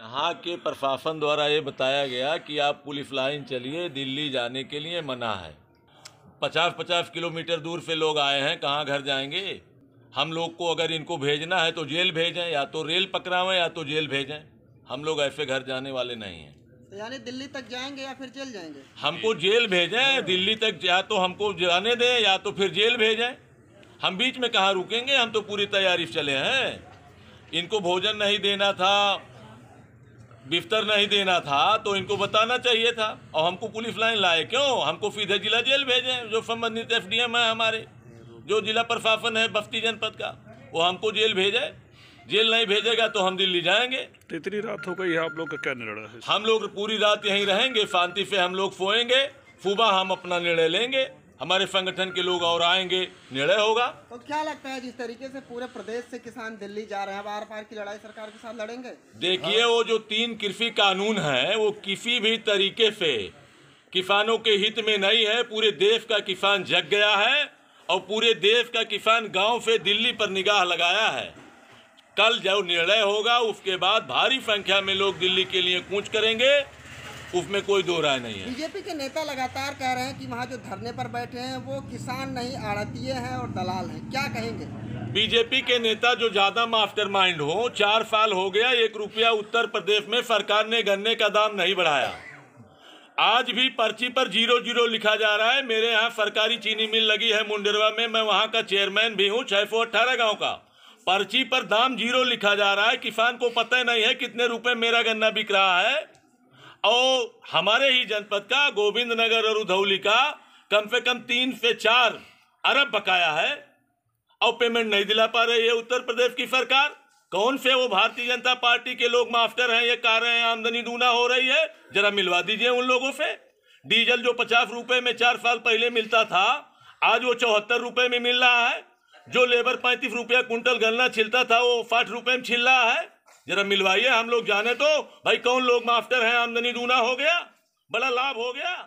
यहाँ के प्रशासन द्वारा ये बताया गया कि आप पुलिस लाइन चलिए दिल्ली जाने के लिए मना है पचास पचास किलोमीटर दूर से लोग आए हैं कहाँ घर जाएंगे हम लोग को अगर इनको भेजना है तो जेल भेजें या तो रेल पकड़ावें या तो जेल भेजें हम लोग ऐसे घर जाने वाले नहीं हैं तो यानी दिल्ली तक जाएंगे या फिर जेल जाएंगे हमको जेल भेजें दिल्ली तक या तो हमको जाने दें या तो फिर जेल भेजें हम बीच में कहाँ रुकेंगे हम तो पूरी तैयारी चले हैं इनको भोजन नहीं देना था बिफ्तर नहीं देना था तो इनको बताना चाहिए था और हमको पुलिस लाइन लाए क्यों हमको सीधे जिला जेल भेजें जो संबंधित एफ डी है हमारे जो जिला प्रशासन है बस्ती जनपद का वो हमको जेल भेजे जेल नहीं भेजेगा तो हम दिल्ली जाएंगे तो इतनी रात हो गई आप लोग का क्या निर्णय है हम लोग पूरी रात यहीं रहेंगे शांति से हम लोग सोएंगे सुबह हम अपना निर्णय लेंगे हमारे संगठन के लोग और आएंगे निर्णय होगा तो क्या लगता है जिस तरीके से पूरे प्रदेश से किसान दिल्ली जा रहे हैं बार बार की लड़ाई सरकार के साथ लड़ेंगे देखिए हाँ। वो जो तीन कृषि कानून है वो किसी भी तरीके से किसानों के हित में नहीं है पूरे देश का किसान जग गया है और पूरे देश का किसान गाँव से दिल्ली पर निगाह लगाया है कल जब निर्णय होगा उसके बाद भारी संख्या में लोग दिल्ली के लिए कूच करेंगे उसमें कोई दो राय नहीं है बीजेपी के नेता लगातार कह रहे हैं कि वहाँ जो धरने पर बैठे हैं वो किसान नहीं आड़तीय हैं और दलाल हैं क्या कहेंगे बीजेपी के नेता जो ज्यादा मास्टरमाइंड हो चार साल हो गया एक रुपया उत्तर प्रदेश में सरकार ने गन्ने का दाम नहीं बढ़ाया आज भी पर्ची पर जीरो जीरो लिखा जा रहा है मेरे यहाँ सरकारी चीनी मिल लगी है मुंडेरवा में मैं वहाँ का चेयरमैन भी हूँ छह सौ अट्ठारह गाँव का पर्ची पर दाम जीरो लिखा जा रहा है किसान को पता नहीं है कितने रुपए मेरा गन्ना बिक रहा है और हमारे ही जनपद का गोविंद नगर और उधौली का कम से कम तीन से चार अरब बकाया है और पेमेंट नहीं दिला पा रही है उत्तर प्रदेश की सरकार कौन से वो भारतीय जनता पार्टी के लोग मास्टर हैं ये कह रहे हैं आमदनी दूना हो रही है जरा मिलवा दीजिए उन लोगों से डीजल जो पचास रुपए में चार साल पहले मिलता था आज वो चौहत्तर रुपए में मिल रहा है जो लेबर पैंतीस रुपया कुंटल गन्ना छिलता था वो साठ रुपए में छिल रहा है जरा मिलवाइए हम लोग जाने तो भाई कौन लोग मास्टर हैं आमदनी दूना हो गया बड़ा लाभ हो गया